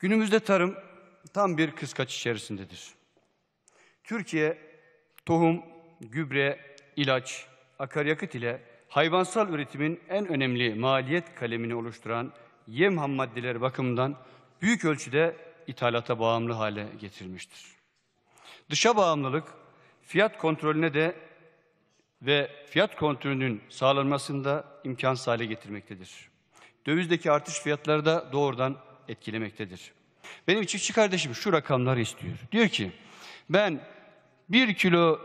Günümüzde tarım tam bir kıskaç içerisindedir. Türkiye tohum, gübre, ilaç, akaryakıt ile hayvansal üretimin en önemli maliyet kalemini oluşturan yem ham maddeleri bakımından büyük ölçüde ithalata bağımlı hale getirilmiştir. Dışa bağımlılık fiyat kontrolüne de ve fiyat kontrolünün sağlanmasında imkansız hale getirmektedir. Dövizdeki artış fiyatları da doğrudan etkilemektedir. Benim çiftçi kardeşim şu rakamları istiyor. Diyor ki ben bir kilo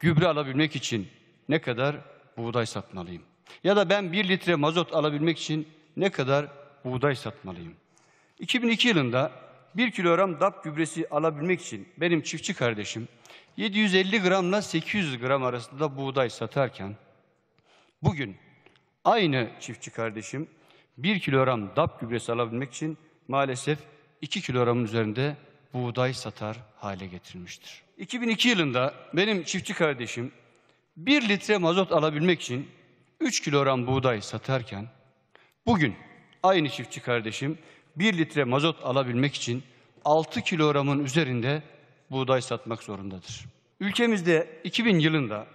gübre alabilmek için ne kadar buğday satmalıyım? Ya da ben bir litre mazot alabilmek için ne kadar buğday satmalıyım? 2002 yılında bir kilogram DAP gübresi alabilmek için benim çiftçi kardeşim 750 gramla 800 gram arasında buğday satarken bugün aynı çiftçi kardeşim bir kilogram DAP gübresi alabilmek için maalesef 2 kilogramın üzerinde buğday satar hale getirilmiştir. 2002 yılında benim çiftçi kardeşim 1 litre mazot alabilmek için 3 kilogram buğday satarken bugün aynı çiftçi kardeşim 1 litre mazot alabilmek için 6 kilogramın üzerinde buğday satmak zorundadır. Ülkemizde 2000 yılında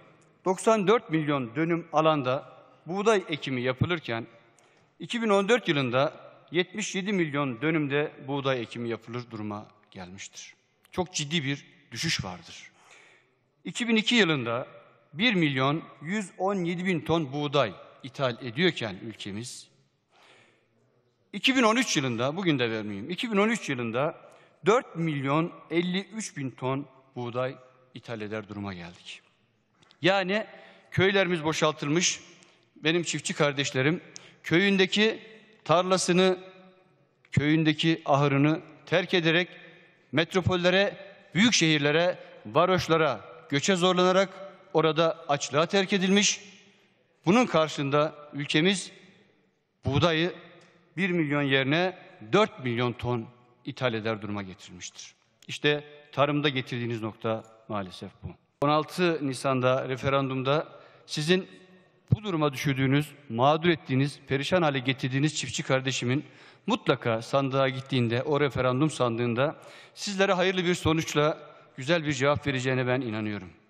94 milyon dönüm alanda buğday ekimi yapılırken 2014 yılında 77 milyon dönümde buğday ekimi yapılır duruma gelmiştir. Çok ciddi bir düşüş vardır. 2002 yılında 1 milyon 117 bin ton buğday ithal ediyorken ülkemiz, 2013 yılında, bugün de vermeyeyim, 2013 yılında 4 milyon 53 bin ton buğday ithal eder duruma geldik. Yani köylerimiz boşaltılmış, benim çiftçi kardeşlerim köyündeki tarlasını, köyündeki ahırını terk ederek metropollere, büyük şehirlere, varoşlara göçe zorlanarak orada açlığa terk edilmiş. Bunun karşında ülkemiz buğdayı 1 milyon yerine 4 milyon ton ithal eder duruma getirmiştir. İşte tarımda getirdiğiniz nokta maalesef bu. 16 Nisan'da referandumda sizin bu duruma düşürdüğünüz, mağdur ettiğiniz, perişan hale getirdiğiniz çiftçi kardeşimin mutlaka sandığa gittiğinde, o referandum sandığında sizlere hayırlı bir sonuçla güzel bir cevap vereceğine ben inanıyorum.